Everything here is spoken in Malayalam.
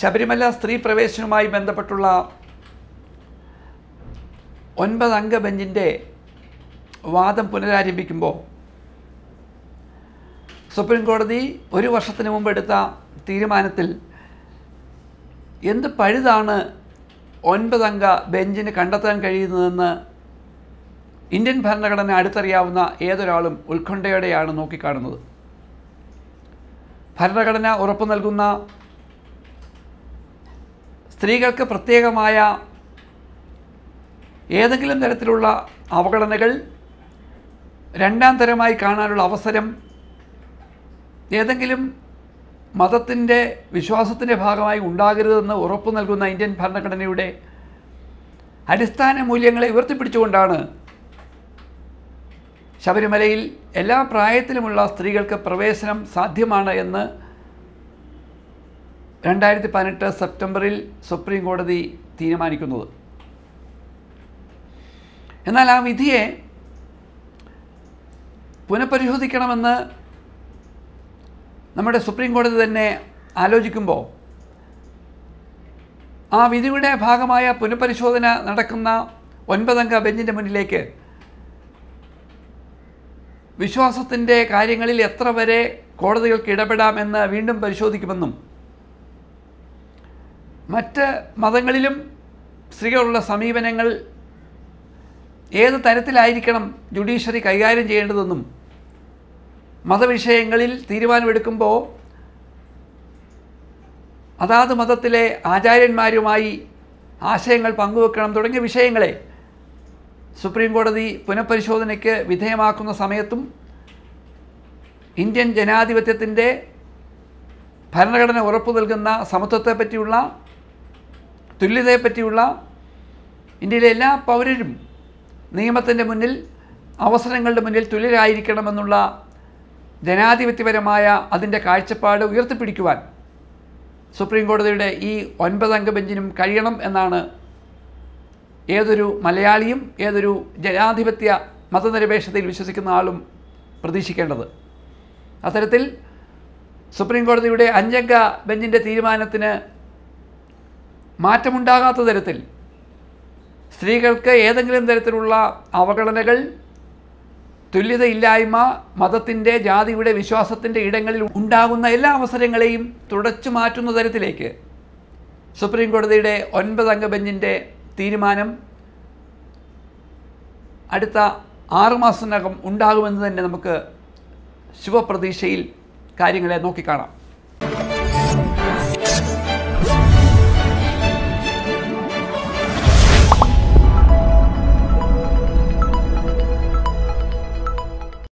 ശബരിമല സ്ത്രീ പ്രവേശനവുമായി ബന്ധപ്പെട്ടുള്ള ഒൻപതംഗ അംഗ ബെഞ്ചിൻ്റെ വാദം പുനരാരംഭിക്കുമ്പോൾ സുപ്രീം കോടതി ഒരു വർഷത്തിന് മുമ്പ് എടുത്ത തീരുമാനത്തിൽ എന്ത് പഴുതാണ് ഒൻപതംഗ ബെഞ്ചിന് കണ്ടെത്താൻ കഴിയുന്നതെന്ന് ഇന്ത്യൻ ഭരണഘടന അടുത്തറിയാവുന്ന ഏതൊരാളും ഉത്കണ്ഠയോടെയാണ് നോക്കിക്കാണുന്നത് ഭരണഘടന ഉറപ്പു നൽകുന്ന സ്ത്രീകൾക്ക് പ്രത്യേകമായ ഏതെങ്കിലും തരത്തിലുള്ള അവഗണനകൾ രണ്ടാം തരമായി കാണാനുള്ള അവസരം ഏതെങ്കിലും മതത്തിൻ്റെ വിശ്വാസത്തിൻ്റെ ഭാഗമായി ഉണ്ടാകരുതെന്ന് ഉറപ്പു നൽകുന്ന ഇന്ത്യൻ ഭരണഘടനയുടെ അടിസ്ഥാന മൂല്യങ്ങളെ ഉയർത്തിപ്പിടിച്ചുകൊണ്ടാണ് ശബരിമലയിൽ എല്ലാ പ്രായത്തിലുമുള്ള സ്ത്രീകൾക്ക് പ്രവേശനം സാധ്യമാണ് എന്ന് രണ്ടായിരത്തി പതിനെട്ട് സെപ്റ്റംബറിൽ സുപ്രീം കോടതി തീരുമാനിക്കുന്നത് എന്നാൽ ആ വിധിയെ പുനഃപരിശോധിക്കണമെന്ന് നമ്മുടെ സുപ്രീം കോടതി തന്നെ ആലോചിക്കുമ്പോൾ ആ വിധിയുടെ ഭാഗമായ പുനഃപരിശോധന നടക്കുന്ന ഒൻപതംഗ ബെഞ്ചിൻ്റെ മുന്നിലേക്ക് വിശ്വാസത്തിൻ്റെ കാര്യങ്ങളിൽ എത്ര വരെ കോടതികൾക്ക് ഇടപെടാമെന്ന് വീണ്ടും പരിശോധിക്കുമെന്നും മറ്റ് മതങ്ങളിലും സ്ത്രീകളുള്ള സമീപനങ്ങൾ ഏത് തരത്തിലായിരിക്കണം ജുഡീഷ്യറി കൈകാര്യം ചെയ്യേണ്ടതെന്നും മതവിഷയങ്ങളിൽ തീരുമാനമെടുക്കുമ്പോൾ അതാത് മതത്തിലെ ആചാര്യന്മാരുമായി ആശയങ്ങൾ പങ്കുവെക്കണം തുടങ്ങിയ വിഷയങ്ങളെ സുപ്രീം കോടതി പുനഃപരിശോധനയ്ക്ക് വിധേയമാക്കുന്ന സമയത്തും ഇന്ത്യൻ ജനാധിപത്യത്തിൻ്റെ ഭരണഘടന ഉറപ്പു നൽകുന്ന സമത്വത്തെപ്പറ്റിയുള്ള തുല്യതയെപ്പറ്റിയുള്ള ഇന്ത്യയിലെ എല്ലാ പൗരരും നിയമത്തിൻ്റെ മുന്നിൽ അവസരങ്ങളുടെ മുന്നിൽ തുല്യരായിരിക്കണമെന്നുള്ള ജനാധിപത്യപരമായ അതിൻ്റെ കാഴ്ചപ്പാട് ഉയർത്തിപ്പിടിക്കുവാൻ സുപ്രീം കോടതിയുടെ ഈ ഒൻപതംഗ ബെഞ്ചിനും കഴിയണം എന്നാണ് ഏതൊരു മലയാളിയും ഏതൊരു ജനാധിപത്യ മതനിരപേക്ഷതയിൽ വിശ്വസിക്കുന്ന ആളും പ്രതീക്ഷിക്കേണ്ടത് അത്തരത്തിൽ സുപ്രീം കോടതിയുടെ അഞ്ചംഗ ബെഞ്ചിൻ്റെ തീരുമാനത്തിന് മാറ്റമുണ്ടാകാത്ത തരത്തിൽ സ്ത്രീകൾക്ക് ഏതെങ്കിലും തരത്തിലുള്ള അവഗണനകൾ തുല്യതയില്ലായ്മ മതത്തിൻ്റെ ജാതിയുടെ വിശ്വാസത്തിൻ്റെ ഇടങ്ങളിൽ ഉണ്ടാകുന്ന എല്ലാ അവസരങ്ങളെയും തുടച്ചു മാറ്റുന്ന തരത്തിലേക്ക് സുപ്രീം കോടതിയുടെ ഒൻപതംഗ ബെഞ്ചിൻ്റെ തീരുമാനം അടുത്ത ആറുമാസത്തിനകം ഉണ്ടാകുമെന്ന് തന്നെ നമുക്ക് ശുഭപ്രതീക്ഷയിൽ കാര്യങ്ങളെ നോക്കിക്കാണാം